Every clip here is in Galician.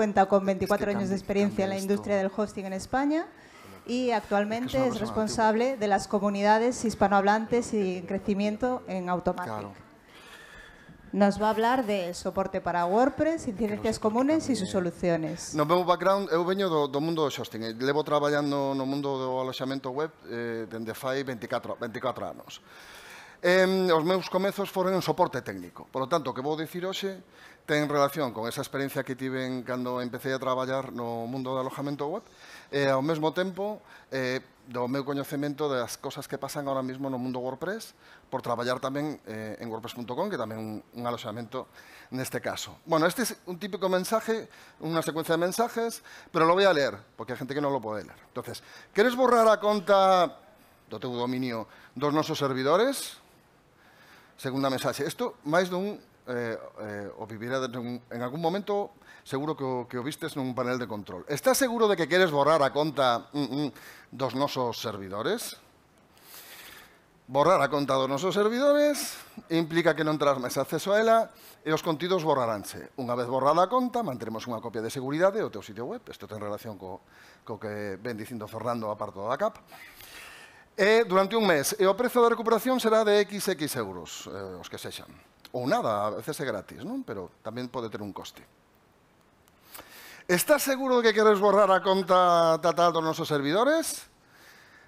cuenta con 24 años de experiencia en la industria del hosting en España y actualmente es, responsable de las comunidades hispanohablantes y crecimiento en Automatic. Nos va a hablar de soporte para WordPress, incidencias comunes y sus soluciones. En meu background, eu vengo do, mundo de hosting. Eh. Levo en no mundo do alojamiento web eh, dende 24, 24 anos. Eh, os meus comezos fueron en soporte técnico. Por lo tanto, ¿qué puedo vou dicir ten relación con esa experiencia que tiven cando empecé a traballar no mundo do alojamento web e ao mesmo tempo eh, do meu coñecemento das cosas que pasan ahora mesmo no mundo WordPress por traballar tamén eh, en WordPress.com, que tamén un, un aloxamento neste caso. Bueno, este é un típico mensaje, unha secuencia de mensajes, pero lo voy a leer, porque hai gente que non lo pode ler. Entonces, queres borrar a conta do teu dominio dos nosos servidores? Segunda mensaxe. Isto máis dun eh, eh, o vivirá en, en algún momento, seguro que o, que o vistes nun panel de control. Estás seguro de que queres borrar a conta mm, mm, dos nosos servidores? Borrar a conta dos nosos servidores implica que non terás máis acceso a ela e os contidos borraránse. Unha vez borrada a conta, manteremos unha copia de seguridade do teu sitio web. Isto ten relación co, co que ven dicindo Fernando a parto da CAP. E durante un mes. E o prezo da recuperación será de XX euros, eh, os que sexan ou nada, a veces é gratis, non? Pero tamén pode ter un coste. Estás seguro de que queres borrar a conta tal dos nosos servidores?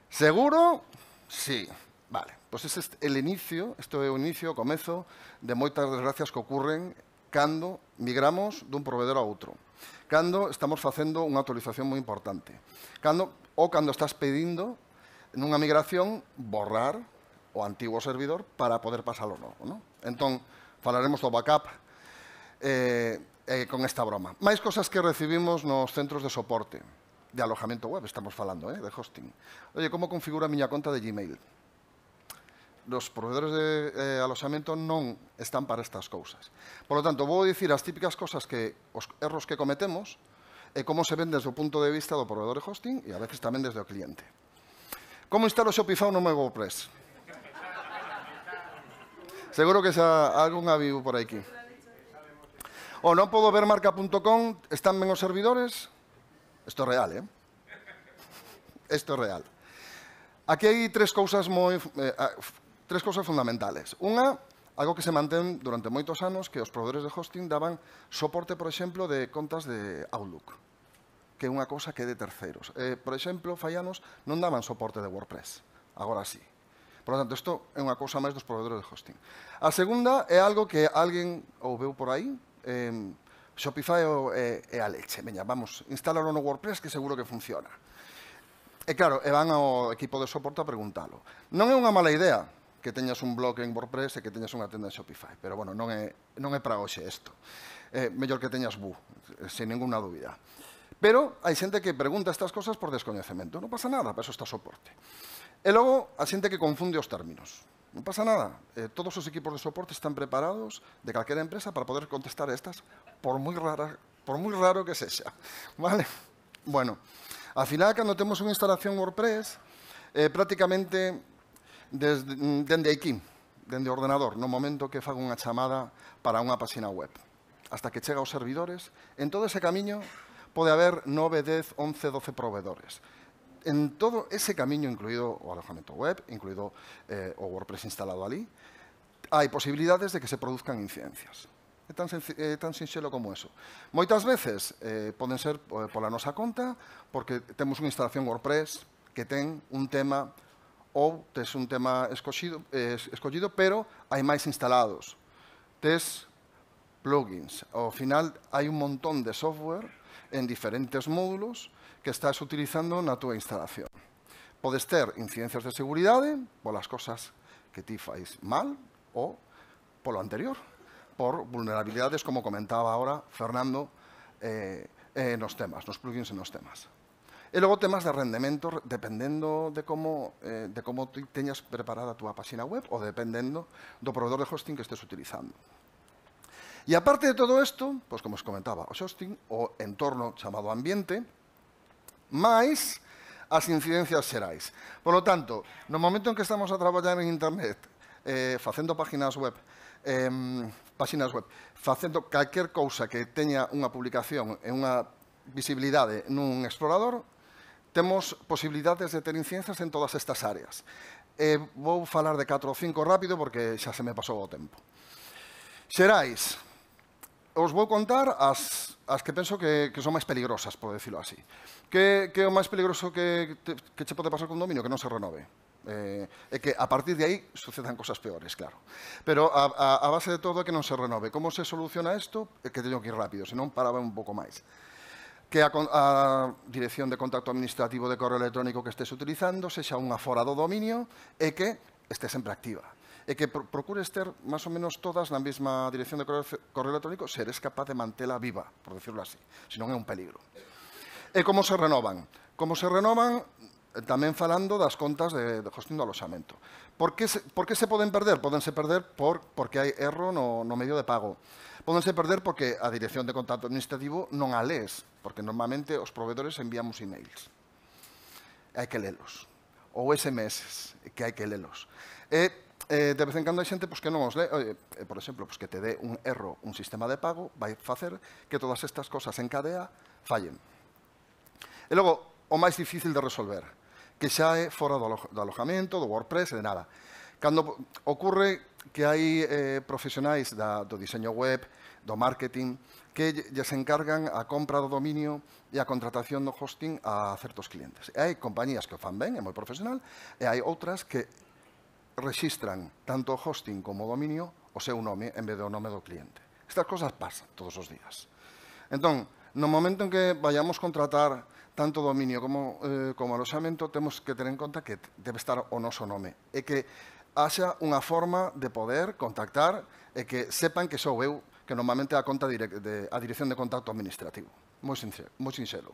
Seguro? Sí. Vale. Pois ese é o inicio, isto é o inicio, o comezo de moitas desgracias que ocurren cando migramos dun proveedor a outro. Cando estamos facendo unha actualización moi importante. Cando, ou cando estás pedindo nunha migración borrar o antigo servidor para poder pasalo ao novo. Non? Entón, falaremos do backup eh, eh, con esta broma. Máis cosas que recibimos nos centros de soporte de alojamento web, estamos falando, eh, de hosting. Oye, como configura a miña conta de Gmail? Los proveedores de eh, alojamento non están para estas cousas. Por lo tanto, vou dicir as típicas cosas que os erros que cometemos e como se ven desde o punto de vista do proveedor de hosting e a veces tamén desde o cliente. Como instalo Shopify no meu WordPress? Seguro que xa a, unha vivo por aquí. O non podo ver marca.com, están ben os servidores? Isto é real, eh? Isto é real. Aquí hai tres cousas moi eh, ah, tres cousas fundamentales. Unha, algo que se mantén durante moitos anos que os provedores de hosting daban soporte, por exemplo, de contas de Outlook, que é unha cousa que é de terceiros. Eh, por exemplo, fallanos non daban soporte de WordPress. Agora sí. Por lo tanto, isto é unha cousa máis dos provedores de hosting. A segunda é algo que alguén ou veu por aí, eh, Shopify é, é a leche. Veña, vamos, instálalo no WordPress que seguro que funciona. E claro, e van ao equipo de soporte a preguntalo. Non é unha mala idea que teñas un blog en WordPress e que teñas unha tenda en Shopify, pero bueno, non é, non é para hoxe isto. Eh, mellor que teñas Bu, sen ninguna dúbida. Pero hai xente que pregunta estas cosas por descoñecemento. Non pasa nada, para eso está soporte. E logo, a xente que confunde os términos. Non pasa nada. Eh, todos os equipos de soporte están preparados de calquera empresa para poder contestar estas, por moi rara, por moi raro que sexa. Vale? Bueno, al final, cando temos unha instalación WordPress, eh, prácticamente desde, mm, dende aquí, dende o ordenador, no momento que fago unha chamada para unha página web. Hasta que chega aos servidores, en todo ese camiño pode haber 9, 10, 11, 12 proveedores en todo ese camino, incluido o alojamiento web, incluido eh, o WordPress instalado allí, hai posibilidades de que se produzcan incidencias. É tan, eh, tan sinxelo como eso. Moitas veces eh, poden ser eh, pola nosa conta, porque temos unha instalación WordPress que ten un tema ou tes un tema escogido, eh, escollido, pero hai máis instalados. Tes plugins. Ao final, hai un montón de software en diferentes módulos que estás utilizando na túa instalación. Podes ter incidencias de seguridade polas cosas que ti fais mal ou polo anterior, por vulnerabilidades, como comentaba ahora Fernando, eh, eh, nos temas, nos plugins e nos temas. E logo temas de rendemento, dependendo de como, eh, de como ti teñas preparada a túa página web ou dependendo do proveedor de hosting que estés utilizando. E aparte de todo isto, pois como os comentaba, o hosting, o entorno chamado ambiente, máis as incidencias xerais. Por lo tanto, no momento en que estamos a traballar en Internet, eh, facendo páginas web, eh, páginas web, facendo calquer cousa que teña unha publicación e unha visibilidade nun explorador, temos posibilidades de ter incidencias en todas estas áreas. Eh, vou falar de 4 ou 5 rápido porque xa se me pasou o tempo. Xerais, os vou contar as, as que penso que, que son máis peligrosas, por decirlo así. Que, que é o máis peligroso que, que che pode pasar con dominio? Que non se renove. Eh, e que a partir de aí sucedan cosas peores, claro. Pero a, a, a base de todo é que non se renove. Como se soluciona isto? É que teño que ir rápido, senón paraba un pouco máis que a, a dirección de contacto administrativo de correo electrónico que estés utilizando xa unha fora do dominio e que este sempre activa e eh, que procures ter máis ou menos todas na mesma dirección de correo, electrónico se eres capaz de mantela viva, por decirlo así, non é un peligro. E eh, como se renovan? Como se renovan tamén falando das contas de, de do aloxamento. Por que, se, por que se poden perder? Podense perder por, porque hai erro no, no medio de pago. Podense perder porque a dirección de contacto administrativo non a lees, porque normalmente os proveedores enviamos e-mails. hai que lelos. Ou SMS, que hai que lelos. E eh, eh, de vez en cando hai xente pois, que non os le, eh, por exemplo, pois, que te dé un erro un sistema de pago, vai facer que todas estas cosas en cadea fallen. E logo, o máis difícil de resolver, que xa é fora do, alo do alojamento, do WordPress e de nada. Cando ocurre que hai eh, profesionais da, do diseño web, do marketing, que lles encargan a compra do dominio e a contratación do hosting a certos clientes. E hai compañías que o fan ben, é moi profesional, e hai outras que registran tanto o hosting como o dominio o seu nome en vez do nome do cliente. Estas cosas pasan todos os días. Entón, no momento en que vayamos contratar tanto dominio como, eh, como aloxamento, temos que ter en conta que debe estar o noso nome e que haxa unha forma de poder contactar e que sepan que sou eu que normalmente a conta de, a dirección de contacto administrativo. Moi sincero, moi sincero.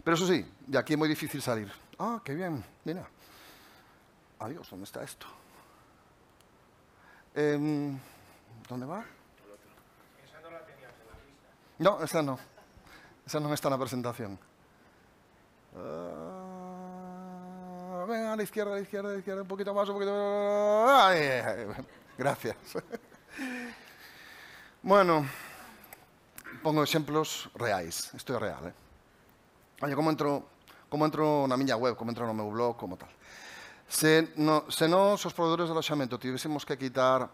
Pero eso sí, de aquí é moi difícil salir. Ah, que bien, mira. Adiós, ¿dónde está esto? Em, ¿Dónde va? no No, esa no. Esa no está en la presentación. Ah, venga, a la izquierda, a la izquierda, a la izquierda, un poquito más, un poquito más. Gracias. bueno, pongo ejemplos reales. Esto es real, ¿eh? Oye, ¿cómo entro, cómo entro una web, ¿Cómo entro un un blog, cómo tal. Se, no, se non os proveedores de aloxamento, tivéssemos que quitar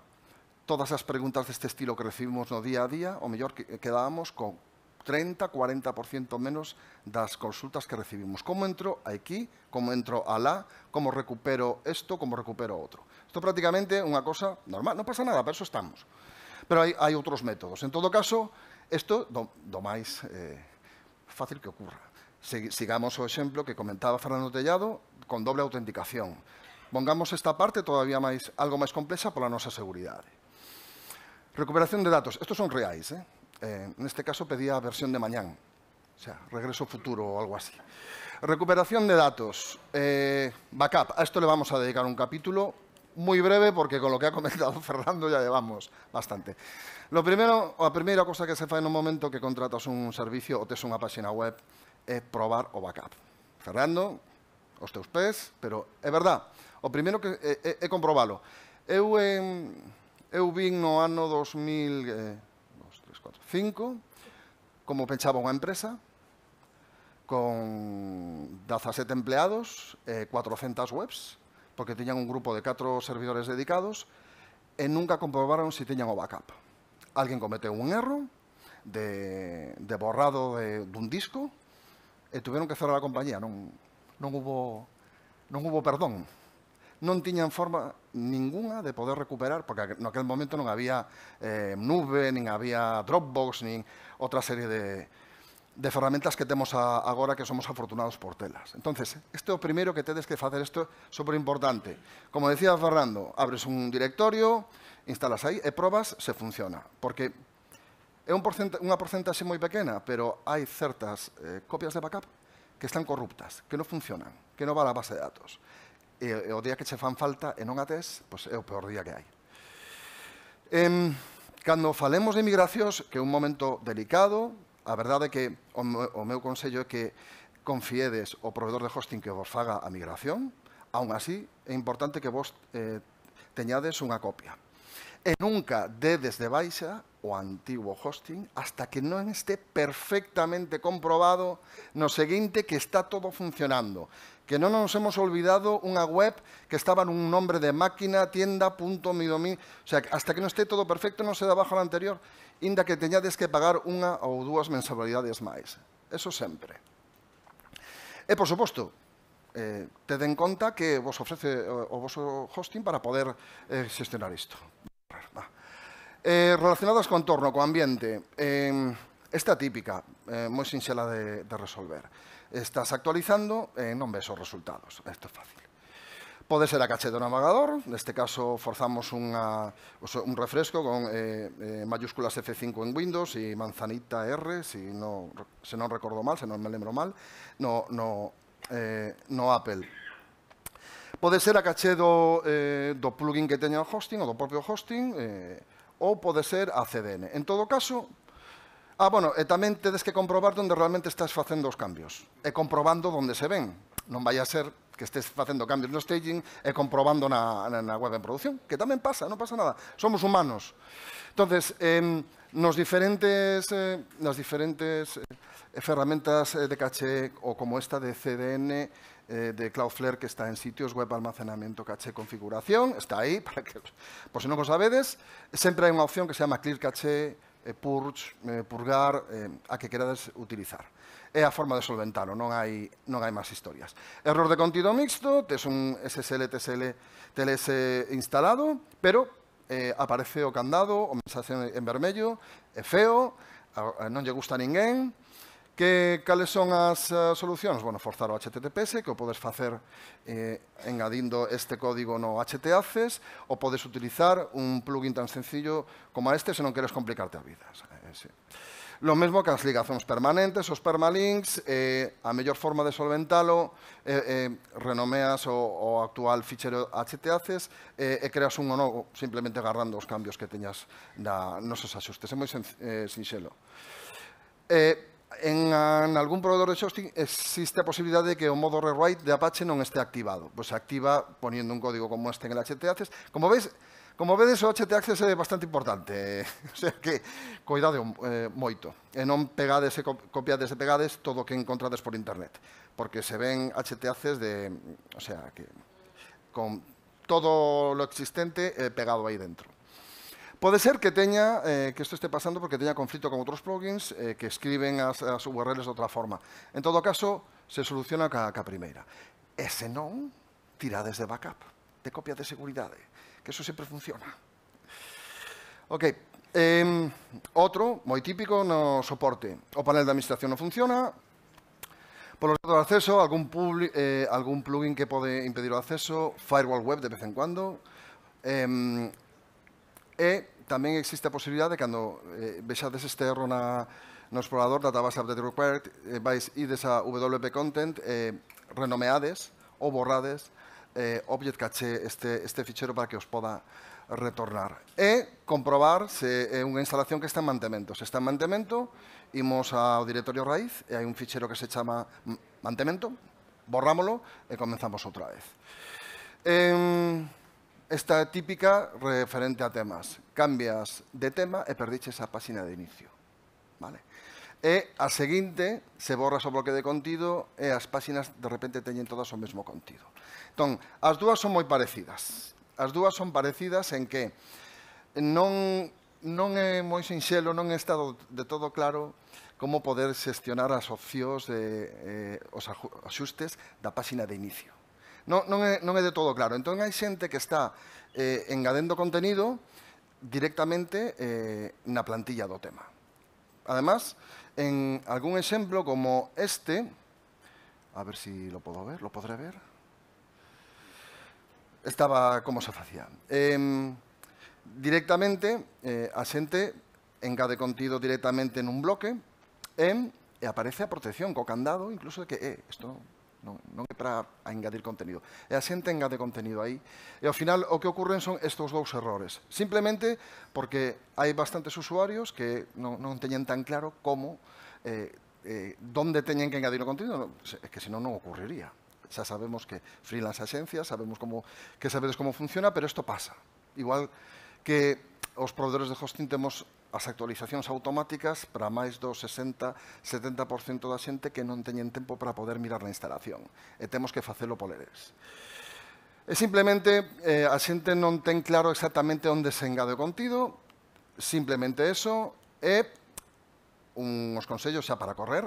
todas as preguntas deste estilo que recibimos no día a día, o mellor que quedábamos con 30, 40% menos das consultas que recibimos. Como entro aquí, como entro alá, como recupero isto, como recupero outro. Isto prácticamente é unha cosa normal, non pasa nada, para eso estamos. Pero hai, hai outros métodos. En todo caso, isto do, do máis eh, fácil que ocurra. Sigamos o exemplo que comentaba Fernando Tellado con doble autenticación. Pongamos esta parte todavía máis, algo máis complexa pola nosa seguridade. Recuperación de datos. Estos son reais. Eh? Eh, neste caso pedía a versión de mañán. O sea, regreso futuro ou algo así. Recuperación de datos. Eh, backup. A isto le vamos a dedicar un capítulo moi breve porque con lo que ha comentado Fernando ya llevamos bastante. Lo primero, a primeira cosa que se fai no momento que contratas un servicio ou tes unha página web é probar o backup. Fernando, os teus pés, pero é verdad. O primeiro que é, eh, é, eh, é comprobalo. Eu, em, eu vin no ano 2000, eh, 2005 como pensaba unha empresa con 17 empleados, eh, 400 webs, porque tiñan un grupo de 4 servidores dedicados, e nunca comprobaron se si tiñan o backup. Alguén cometeu un erro de, de borrado de, dun disco, e eh, tuvieron que cerrar a compañía, non, non hubo non hubo perdón. Non tiñan forma ninguna de poder recuperar, porque aquel momento non había eh, nube, nin había Dropbox, nin outra serie de, de ferramentas que temos a, agora que somos afortunados por telas. Entonces, este é o primeiro que tedes que facer, isto é super importante. Como decía Fernando, abres un directorio, instalas aí e probas se funciona. Porque É un porcenta, unha porcentaxe moi pequena, pero hai certas eh, copias de backup que están corruptas, que non funcionan, que non va a base de datos. E, e o día que che fan falta e non ates, pois é o peor día que hai. Em, cando falemos de migracións, que é un momento delicado, a verdade é que o, o meu consello é que confiedes o proveedor de hosting que vos faga a migración, aun así é importante que vos eh, teñades unha copia. E nunca dedes de baixa o antigo hosting hasta que non esté perfectamente comprobado no seguinte que está todo funcionando. Que non nos hemos olvidado unha web que estaba nun nombre de máquina, tienda, punto, mi dominio... O sea, hasta que non esté todo perfecto non se da bajo a anterior, inda que teñades que pagar unha ou dúas mensualidades máis. Eso sempre. E, por suposto, eh, te den conta que vos ofrece eh, o vos hosting para poder eh, gestionar isto. Eh, relacionadas co entorno, co ambiente, eh, esta típica, eh, moi sinxela de, de resolver. Estás actualizando e eh, non ves os resultados. Isto é fácil. Pode ser a caché do navegador, neste caso forzamos unha, un refresco con eh, eh, mayúsculas F5 en Windows e manzanita R, se si non, se non recordo mal, se non me lembro mal, no, no, eh, no Apple. Pode ser a caché do, eh, do plugin que teña o hosting ou do propio hosting, eh, ou pode ser a CDN. En todo caso, ah, bueno, e tamén tedes que comprobar onde realmente estás facendo os cambios e comprobando onde se ven. Non vai a ser que estés facendo cambios no staging e comprobando na, na web en producción, que tamén pasa, non pasa nada. Somos humanos. Entonces, eh, nos diferentes, eh, nas diferentes eh, ferramentas eh, de caché ou como esta de CDN, eh, de Cloudflare que está en sitios web, almacenamiento, caché, configuración, está ahí, para que, por si no lo sabedes, sempre hai unha opción que se chama Clear Caché, eh, purge, eh, purgar, eh, a que queráis utilizar. É a forma de solventalo, non hai, non hai máis historias. Error de contido mixto, tes un SSL, TSL, TLS instalado, pero eh, aparece o candado, o mensaxe en vermello, é feo, non lle gusta a ninguém. Que, cales son as uh, solucións? Bueno, forzar o HTTPS, que o podes facer eh, engadindo este código no htaccess, ou podes utilizar un plugin tan sencillo como este se non queres complicarte a vida. Eh, sí. Lo mesmo que as ligazóns permanentes, os permalinks, eh, a mellor forma de solventalo, eh, eh, renomeas o, o actual fichero htaccess eh, e creas un novo, simplemente agarrando os cambios que teñas na, nos axustes. É moi sen, eh, sinxelo. Eh, en, en algún proveedor de hosting existe a posibilidad de que o modo rewrite de Apache non este activado. pues se activa poniendo un código como este en el HT Access. Como veis, Como vedes, o HT Access é bastante importante, eh. o sea que coidade eh, moito. E non pegades e copiades e pegades todo o que encontrades por internet, porque se ven HT Access de, o sea, que con todo lo existente eh, pegado aí dentro. Pode ser que teña eh, que isto este pasando porque teña conflito con outros plugins eh, que escriben as, as URLs de outra forma. En todo caso, se soluciona ca, ca primeira. E se non, tirades de backup, de copia de seguridade, que eso sempre funciona. Ok, Eh, outro, moi típico, no soporte. O panel de administración non funciona, polos datos de acceso, algún, public, eh, algún plugin que pode impedir o acceso, firewall web de vez en cuando, eh, e tamén existe a posibilidade de cando eh, vexades este erro na, no explorador database update required, eh, vais ides a WP content, eh, renomeades ou borrades eh, object caché este, este fichero para que os poda retornar. E comprobar se é unha instalación que está en mantemento. Se está en mantemento, imos ao directorio raíz e hai un fichero que se chama mantemento, borrámolo e comenzamos outra vez. Eh, Esta típica referente a temas. Cambias de tema e perdiches a páxina de inicio. Vale? E a seguinte se borra o bloque de contido e as páxinas de repente teñen todas o mesmo contido. Entón, as dúas son moi parecidas. As dúas son parecidas en que non, non é moi sinxelo, non é estado de todo claro como poder xestionar as opcións de eh, os axustes da páxina de inicio non, non, é, non é de todo claro. Entón hai xente que está eh, engadendo contenido directamente eh, na plantilla do tema. Además, en algún exemplo como este, a ver si lo podo ver, lo podré ver, estaba como se facía. Eh, directamente, eh, a xente engade contido directamente nun bloque e, e aparece a protección co candado, incluso de que, eh, esto non, non é para engadir contenido. E a xente engade contenido aí. E ao final o que ocurren son estes dous errores. Simplemente porque hai bastantes usuarios que non, non teñen tan claro como, eh, eh, donde teñen que engadir o contenido, é que senón non ocurriría. Xa sabemos que freelance agencias, sabemos como, que sabedes como funciona, pero isto pasa. Igual que os proveedores de hosting temos as actualizacións automáticas para máis do 60-70% da xente que non teñen tempo para poder mirar na instalación. E temos que facelo poleres. E simplemente eh, a xente non ten claro exactamente onde se engade o contido, simplemente eso, e uns consellos xa para correr,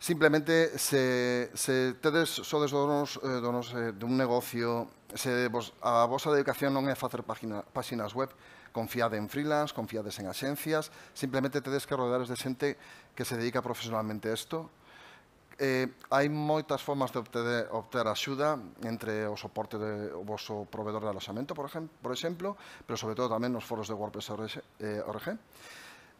simplemente se, se tedes sodes donos, eh, donos eh, dun negocio, se vos, a vosa dedicación non é facer páxina, páxinas web, Confiade en freelance, confiades en axencias, simplemente tedes que rodeares de xente que se dedica profesionalmente a isto. Eh, hai moitas formas de obter, obter axuda entre o soporte de o vosso proveedor de aloxamento, por, exemplo, por exemplo, pero sobre todo tamén nos foros de WordPress.org. Eh,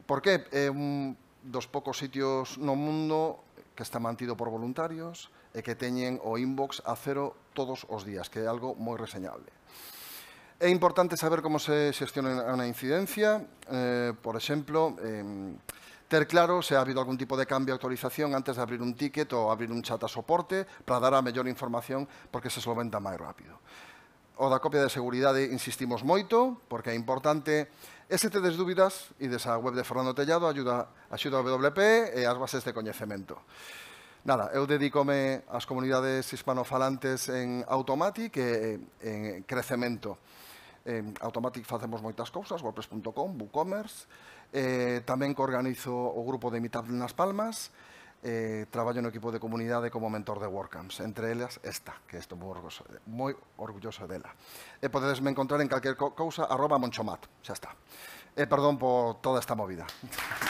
por que? É eh, un dos poucos sitios no mundo que está mantido por voluntarios e eh, que teñen o inbox a cero todos os días, que é algo moi reseñable. É importante saber como se xestiona unha incidencia, eh, por exemplo, eh, ter claro se ha habido algún tipo de cambio ou actualización antes de abrir un ticket ou abrir un chat a soporte para dar a mellor información porque se solventa máis rápido. O da copia de seguridade insistimos moito, porque é importante ese te des dúbidas e desa web de Fernando Tellado ayuda, axuda a WP e as bases de coñecemento. Nada, eu dedícome ás comunidades hispanofalantes en Automatic e en crecemento eh, Automatic facemos moitas cousas, WordPress.com, WooCommerce, eh, tamén que organizo o grupo de Meetup nas Palmas, eh, traballo no equipo de comunidade como mentor de WordCamps, entre elas esta, que estou moi orgulloso, moi orgulloso dela. E podedes me encontrar en calquer cousa, arroba monchomat, xa está. E eh, perdón por toda esta movida.